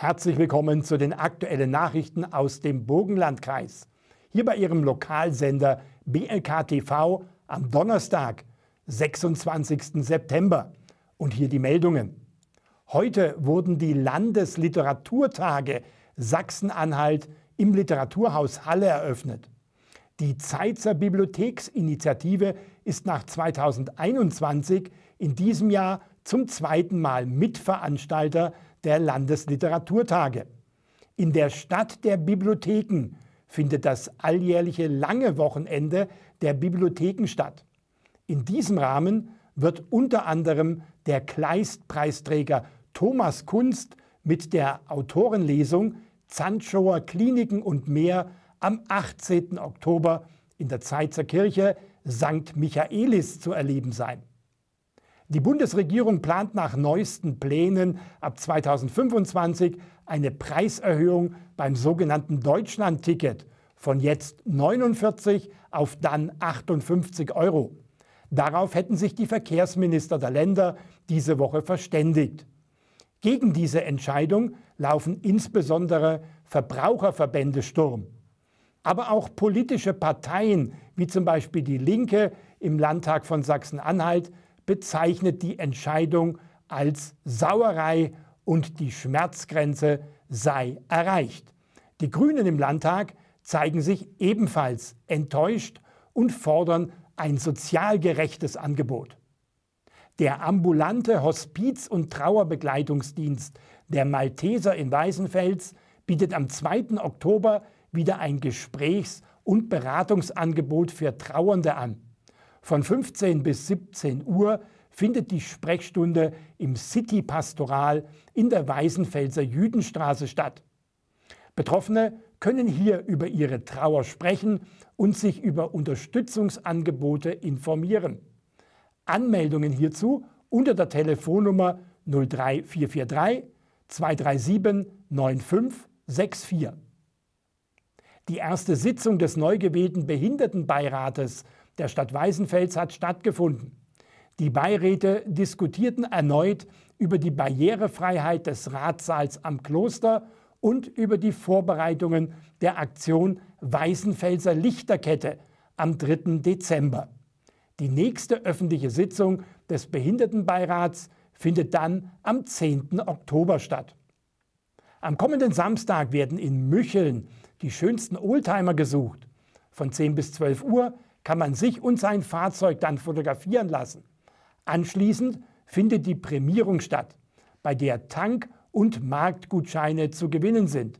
Herzlich willkommen zu den aktuellen Nachrichten aus dem Burgenlandkreis. Hier bei Ihrem Lokalsender BLK TV am Donnerstag, 26. September. Und hier die Meldungen. Heute wurden die Landesliteraturtage Sachsen-Anhalt im Literaturhaus Halle eröffnet. Die Zeitzer Bibliotheksinitiative ist nach 2021 in diesem Jahr zum zweiten Mal Mitveranstalter der Landesliteraturtage. In der Stadt der Bibliotheken findet das alljährliche lange Wochenende der Bibliotheken statt. In diesem Rahmen wird unter anderem der Kleist-Preisträger Thomas Kunst mit der Autorenlesung Zandschower Kliniken und mehr am 18. Oktober in der Zeitzer Kirche St. Michaelis zu erleben sein. Die Bundesregierung plant nach neuesten Plänen ab 2025 eine Preiserhöhung beim sogenannten Deutschlandticket von jetzt 49 auf dann 58 Euro. Darauf hätten sich die Verkehrsminister der Länder diese Woche verständigt. Gegen diese Entscheidung laufen insbesondere Verbraucherverbände Sturm. Aber auch politische Parteien, wie zum Beispiel die Linke im Landtag von Sachsen-Anhalt, bezeichnet die Entscheidung als Sauerei und die Schmerzgrenze sei erreicht. Die Grünen im Landtag zeigen sich ebenfalls enttäuscht und fordern ein sozial gerechtes Angebot. Der ambulante Hospiz- und Trauerbegleitungsdienst der Malteser in Weißenfels bietet am 2. Oktober wieder ein Gesprächs- und Beratungsangebot für Trauernde an. Von 15 bis 17 Uhr findet die Sprechstunde im City Pastoral in der Weißenfelser Jüdenstraße statt. Betroffene können hier über ihre Trauer sprechen und sich über Unterstützungsangebote informieren. Anmeldungen hierzu unter der Telefonnummer 03443 237 9564. Die erste Sitzung des neu gewählten Behindertenbeirates der Stadt Weißenfels hat stattgefunden. Die Beiräte diskutierten erneut über die Barrierefreiheit des Ratsaals am Kloster und über die Vorbereitungen der Aktion Weißenfelser Lichterkette am 3. Dezember. Die nächste öffentliche Sitzung des Behindertenbeirats findet dann am 10. Oktober statt. Am kommenden Samstag werden in Mücheln die schönsten Oldtimer gesucht. Von 10 bis 12 Uhr kann man sich und sein Fahrzeug dann fotografieren lassen. Anschließend findet die Prämierung statt, bei der Tank- und Marktgutscheine zu gewinnen sind.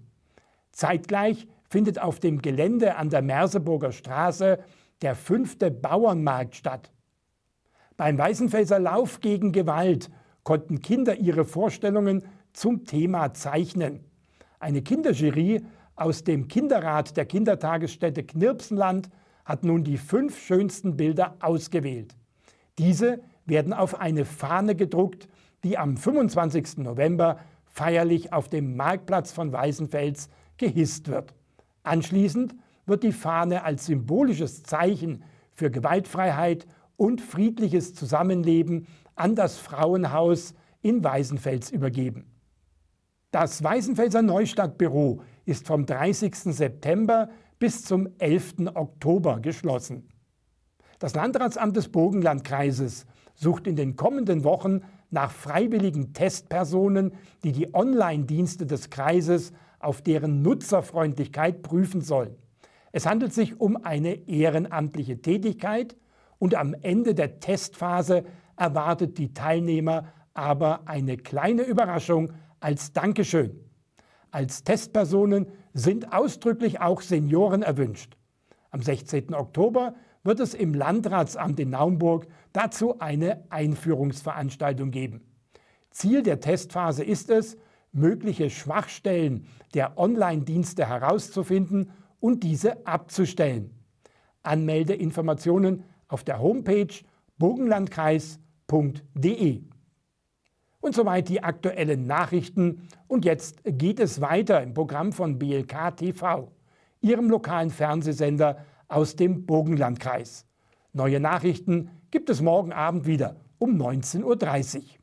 Zeitgleich findet auf dem Gelände an der Merseburger Straße der fünfte Bauernmarkt statt. Beim Weißenfelser Lauf gegen Gewalt konnten Kinder ihre Vorstellungen zum Thema zeichnen. Eine Kinderjury aus dem Kinderrat der Kindertagesstätte Knirpsenland hat nun die fünf schönsten Bilder ausgewählt. Diese werden auf eine Fahne gedruckt, die am 25. November feierlich auf dem Marktplatz von Weißenfels gehisst wird. Anschließend wird die Fahne als symbolisches Zeichen für Gewaltfreiheit und friedliches Zusammenleben an das Frauenhaus in Weißenfels übergeben. Das Weißenfelser Neustadtbüro ist vom 30. September bis zum 11. Oktober geschlossen. Das Landratsamt des Burgenlandkreises sucht in den kommenden Wochen nach freiwilligen Testpersonen, die die Online-Dienste des Kreises auf deren Nutzerfreundlichkeit prüfen sollen. Es handelt sich um eine ehrenamtliche Tätigkeit und am Ende der Testphase erwartet die Teilnehmer aber eine kleine Überraschung als Dankeschön. Als Testpersonen sind ausdrücklich auch Senioren erwünscht. Am 16. Oktober wird es im Landratsamt in Naumburg dazu eine Einführungsveranstaltung geben. Ziel der Testphase ist es, mögliche Schwachstellen der Online-Dienste herauszufinden und diese abzustellen. Anmeldeinformationen auf der Homepage burgenlandkreis.de. Und soweit die aktuellen Nachrichten. Und jetzt geht es weiter im Programm von BLK TV, Ihrem lokalen Fernsehsender aus dem Burgenlandkreis. Neue Nachrichten gibt es morgen Abend wieder um 19.30 Uhr.